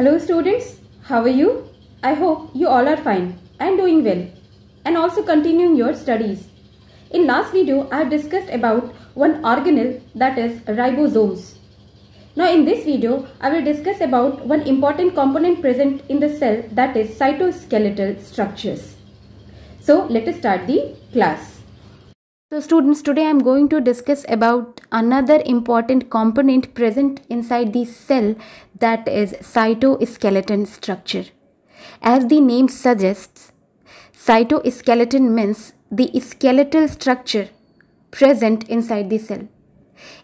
Hello students, how are you? I hope you all are fine and doing well and also continuing your studies. In last video, I have discussed about one organelle that is ribosomes. Now in this video, I will discuss about one important component present in the cell that is cytoskeletal structures. So let us start the class. So students today I am going to discuss about another important component present inside the cell that is cytoskeleton structure. As the name suggests cytoskeleton means the skeletal structure present inside the cell.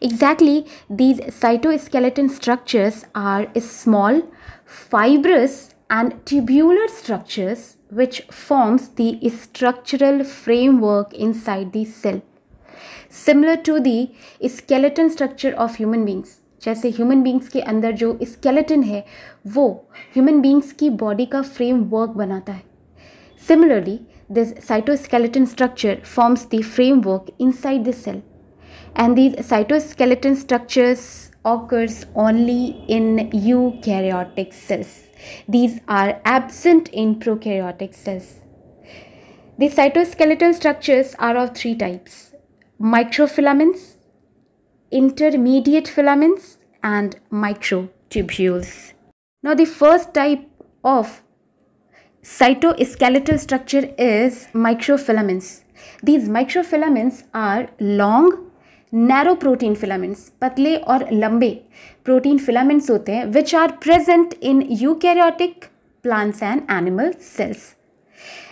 Exactly these cytoskeleton structures are small fibrous and tubular structures which forms the structural framework inside the cell. Similar to the skeleton structure of human beings. जैसे human beings के अंदर जो skeleton है वो human beings की body का framework बनाता है Similarly, this cytoskeleton structure forms the framework inside the cell, and these cytoskeleton structures occurs only in eukaryotic cells these are absent in prokaryotic cells. The cytoskeletal structures are of three types microfilaments, intermediate filaments, and microtubules. Now, the first type of cytoskeletal structure is microfilaments. These microfilaments are long narrow protein filaments, patle or lambe protein filaments hote which are present in eukaryotic plants and animal cells.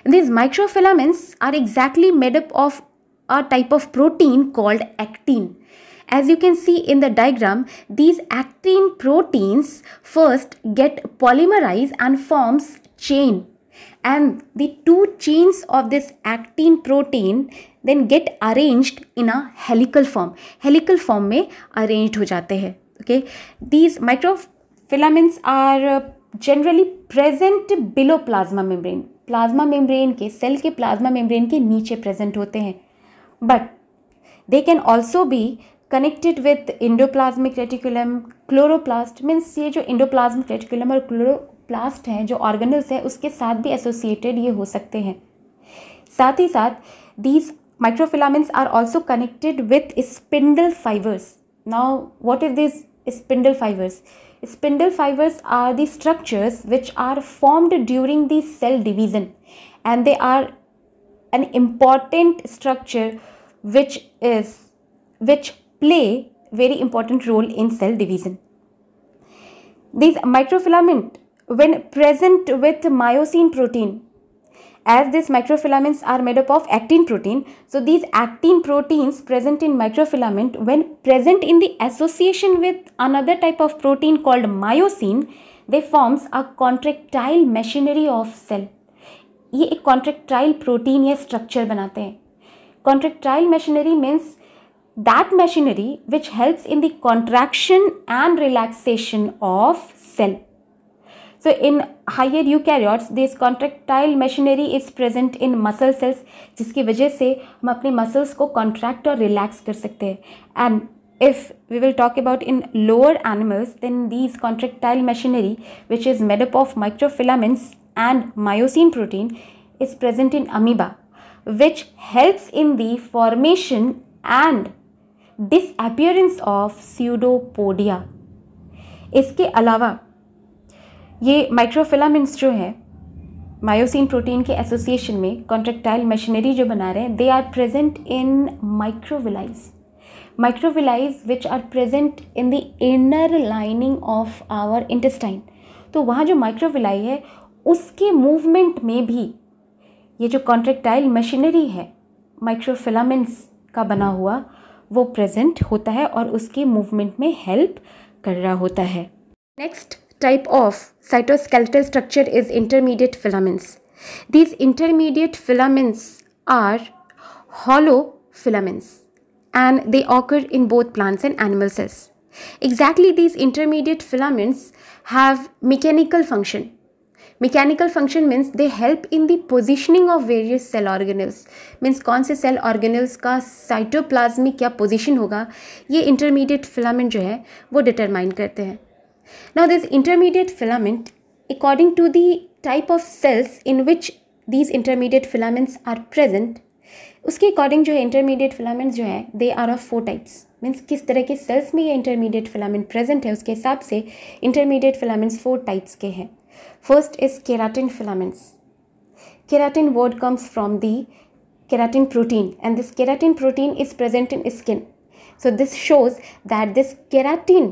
These microfilaments are exactly made up of a type of protein called actin. As you can see in the diagram, these actin proteins first get polymerized and forms chain and the two chains of this actin protein then get arranged in a helical form helical form mein arranged ho jate हैं okay these microfilaments are generally present below plasma membrane plasma membrane ke cell ke plasma membrane ke niche present hote hain but they can also be connected with endoplasmic reticulum chloroplast means ये जो endoplasmic reticulum और chloroplast हैं जो organelles हैं उसके साथ भी associated ये हो सकते हैं साथ ही साथ these microfilaments are also connected with spindle fibres now what is this spindle fibres spindle fibres are the structures which are formed during the cell division and they are an important structure which is which play very important role in cell division these microfilament when present with myosin protein. As these microfilaments are made up of actin protein, so these actin proteins present in microfilament when present in the association with another type of protein called myosin, they forms a contractile machinery of cell. ये एक contractile protein या structure बनाते हैं Contractile machinery means that machinery which helps in the contraction and relaxation of cell. So in higher eukaryotes, this contractile machinery is present in muscle cells, जिसकी वजह से हम अपने muscles को contract और relax कर सकते हैं And if we will talk about in lower animals, then these contractile machinery, which is made up of microfilaments and myosin protein, is present in amoeba, which helps in the formation and disappearance of pseudopodia. इसके अलावा ये microfilaments जो है myosin protein के association में contractile machinery जो बना रहे हैं they are present in microvilli microvilli which are present in the inner lining of our intestine तो वहाँ जो माइक्रोविलाई है उसके मूवमेंट में भी ये जो कॉन्ट्रेक्टाइल मशीनरी है माइक्रोफिलामेंट्स का बना हुआ वो प्रेजेंट होता है और उसके मूवमेंट में हेल्प कर रहा होता है next type of cytoskeletal structure is intermediate filaments. These intermediate filaments are hollow filaments and they occur in both plants and animal cells. Exactly these intermediate filaments have mechanical function. Mechanical function means they help in the positioning of various cell organelles. Means कौन से cell organelles का cytoplasmic क्या position होगा ये intermediate filament जो है वो determine करते हैं now, this intermediate filament, according to the type of cells in which these intermediate filaments are present, उसके अकॉर्डिंग जो है इंटरमीडिएट फिलामेंट्स जो है they are of four types means किस तरह के सेल्स में ये इंटरमीडिएट फिलामेंट प्रेजेंट है उसके हिसाब से इंटरमीडिएट फिलामेंट्स फोर टाइप्स के First is keratin filaments. Keratin word comes from the keratin protein and this keratin protein is present in skin so this shows that this keratin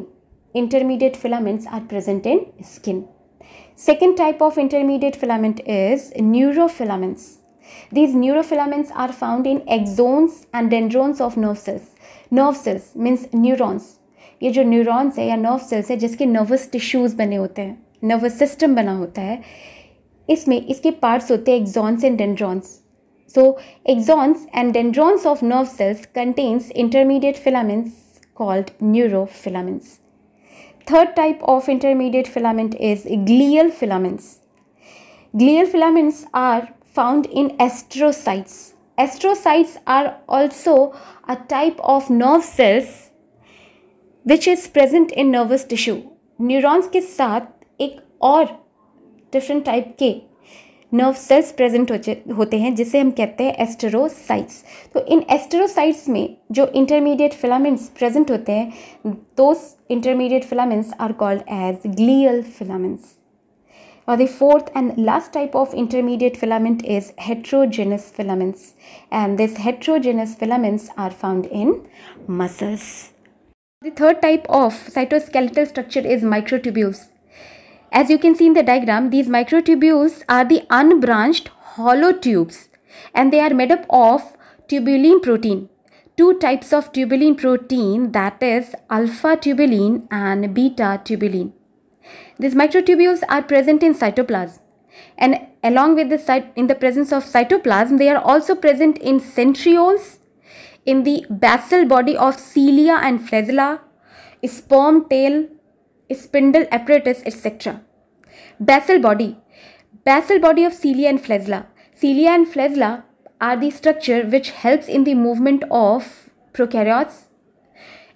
intermediate filaments are present in skin. Second type of intermediate filament is neurofilaments. These neurofilaments are found in axons and dendrons of nerve cells. Nerve cells means neurons. ये जो neurons है या nerve cells है जिसके nervous tissues बने होते हैं nervous system बना होता है इसमें इसके पार्ट्स होते हैं axons and dendrons so axons and dendrons of nerve cells contains intermediate filaments called neurofilaments third type of intermediate filament is glial filaments. Glial filaments are found in astrocytes. Astrocytes are also a type of nerve cells which is present in nervous tissue. neurons ke साथ ek aur different type ke nerve cells present होते हैं जिसे हम कहते हैं एस्टेरोसाइट्स तो इन एस्टेरोसाइट्स में जो इंटरमीडिएट फिलामेंट्स प्रेजेंट होते हैं दो intermediate filaments are called as glial filaments और the fourth and last type of intermediate filament is heterogeneous filaments and this heterogeneous filaments are found in muscles the third type of cytoskeletal structure is microtubules As you can see in the diagram, these microtubules are the unbranched hollow tubes and they are made up of tubulin protein. Two types of tubulin protein that is alpha tubulin and beta tubulin. These microtubules are present in cytoplasm and along with the in the presence of cytoplasm they are also present in centrioles, in the basal body of cilia and flagella, sperm tail, spindle apparatus, etc. Basal body. Basal body of cilia and flagella. Cilia and flagella are the structure which helps in the movement of prokaryotes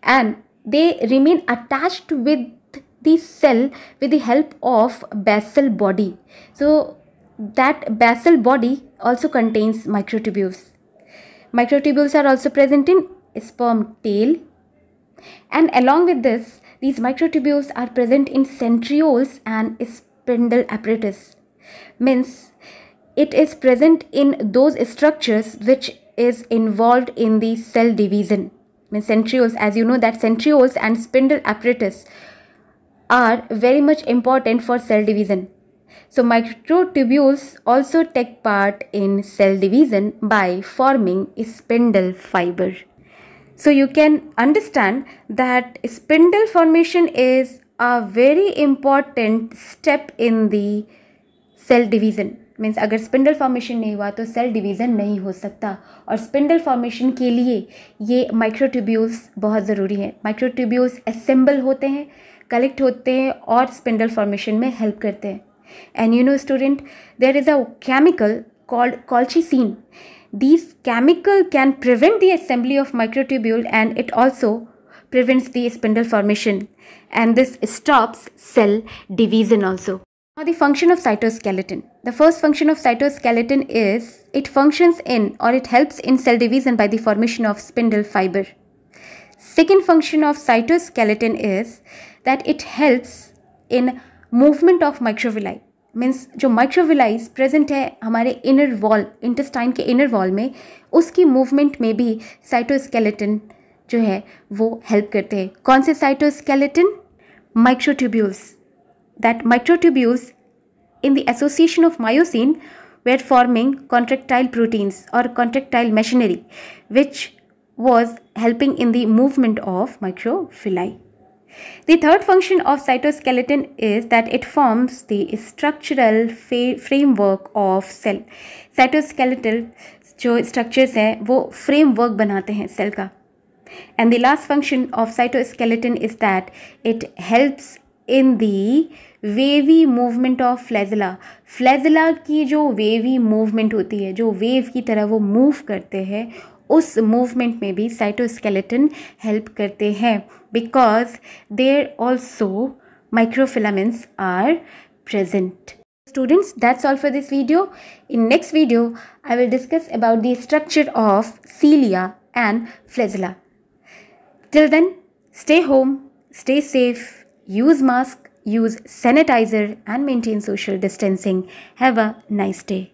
and they remain attached with the cell with the help of basal body. So that basal body also contains microtubules. Microtubules are also present in sperm tail, and along with this, these microtubules are present in centrioles and spindle apparatus. Means it is present in those structures which is involved in the cell division. Means centrioles, as you know that centrioles and spindle apparatus are very much important for cell division. So microtubules also take part in cell division by forming spindle fiber. So you can understand that spindle formation is a very important step in the cell division. Means अगर spindle formation नहीं हुआ तो cell division नहीं हो सकता और spindle formation के लिए ये माइक्रोट्यूब्यूल्स बहुत ज़रूरी हैं माइक्रोट्यूब्यूल्स असेंबल होते हैं कलेक्ट होते हैं और स्पिंडल फॉर्मेशन में हेल्प करते हैं and you know student there is a chemical called colchicine These chemical can prevent the assembly of microtubule and it also prevents the spindle formation and this stops cell division also. Now the function of cytoskeleton. The first function of cytoskeleton is it functions in or it helps in cell division by the formation of spindle fiber. Second function of cytoskeleton is that it helps in movement of microvilli. Means जो microvilli present है हमारे inner wall intestine के inner wall में उसकी movement में भी cytoskeleton जो है वो हेल्प करते हैं कौन से cytoskeleton microtubules that microtubules in the association of myosin were forming contractile proteins और contractile machinery which was helping in the movement of microvilli. The third function of cytoskeleton is that it forms the structural framework of cell. Cytoskeletal जो structures हैं वो framework बनाते हैं cell का And the last function of cytoskeleton is that it helps in the wavy movement of flagella. Flagella की जो wavy movement होती है जो wave की तरह वो move करते हैं उस मूवमेंट में भी साइटोस्केलेटन हेल्प करते हैं because there also microfilaments are present students that's all for this video in next video I will discuss about the structure of cilia and flagella till then stay home stay safe use mask use sanitiser and maintain social distancing have a nice day